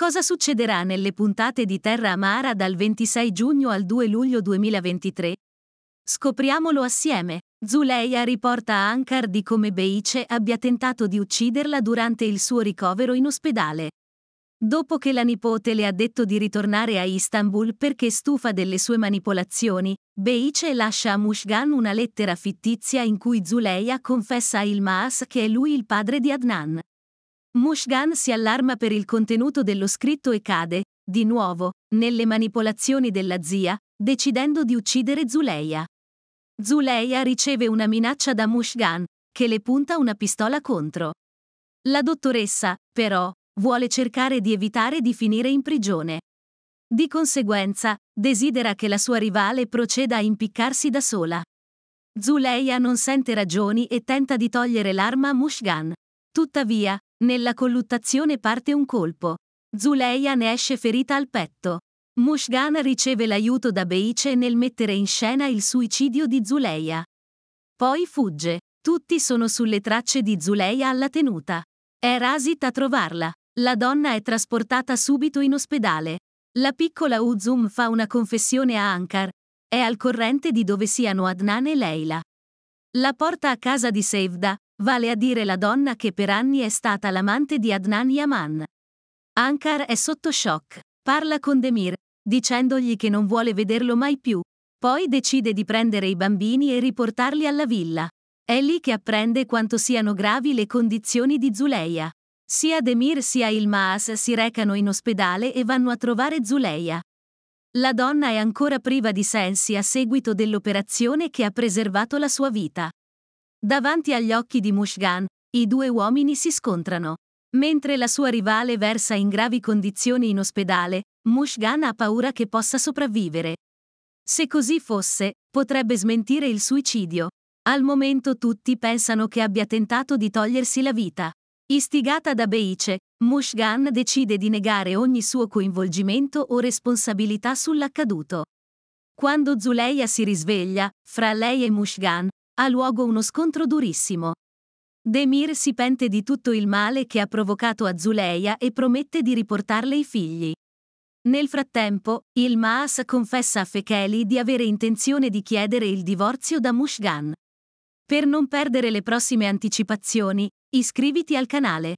Cosa succederà nelle puntate di Terra Amara dal 26 giugno al 2 luglio 2023? Scopriamolo assieme. Zuleia riporta a Ankar di come Beice abbia tentato di ucciderla durante il suo ricovero in ospedale. Dopo che la nipote le ha detto di ritornare a Istanbul perché stufa delle sue manipolazioni, Beice lascia a Mushgan una lettera fittizia in cui Zuleia confessa a Ilmaas che è lui il padre di Adnan. Mushgan si allarma per il contenuto dello scritto e cade, di nuovo, nelle manipolazioni della zia, decidendo di uccidere Zuleia. Zuleia riceve una minaccia da Mushgan, che le punta una pistola contro. La dottoressa, però, vuole cercare di evitare di finire in prigione. Di conseguenza, desidera che la sua rivale proceda a impiccarsi da sola. Zuleia non sente ragioni e tenta di togliere l'arma a Mushgan. Tuttavia, nella colluttazione parte un colpo. Zuleia ne esce ferita al petto. Mushgan riceve l'aiuto da Beice nel mettere in scena il suicidio di Zuleia. Poi fugge. Tutti sono sulle tracce di Zuleia alla tenuta. È Rasit a trovarla. La donna è trasportata subito in ospedale. La piccola Uzum fa una confessione a Ankar. È al corrente di dove siano Adnan e Leila. La porta a casa di Sevda, vale a dire la donna che per anni è stata l'amante di Adnan Yaman. Ankar è sotto shock, parla con Demir, dicendogli che non vuole vederlo mai più, poi decide di prendere i bambini e riportarli alla villa. È lì che apprende quanto siano gravi le condizioni di Zuleia. Sia Demir sia il Maas si recano in ospedale e vanno a trovare Zuleia. La donna è ancora priva di sensi a seguito dell'operazione che ha preservato la sua vita. Davanti agli occhi di Mushgan, i due uomini si scontrano. Mentre la sua rivale versa in gravi condizioni in ospedale, Mushgan ha paura che possa sopravvivere. Se così fosse, potrebbe smentire il suicidio. Al momento tutti pensano che abbia tentato di togliersi la vita. Istigata da Beice, Mushgan decide di negare ogni suo coinvolgimento o responsabilità sull'accaduto. Quando Zuleia si risveglia, fra lei e Mushgan, ha luogo uno scontro durissimo. Demir si pente di tutto il male che ha provocato a Zuleia e promette di riportarle i figli. Nel frattempo, il Maas confessa a Fekeli di avere intenzione di chiedere il divorzio da Mushgan. Per non perdere le prossime anticipazioni, iscriviti al canale.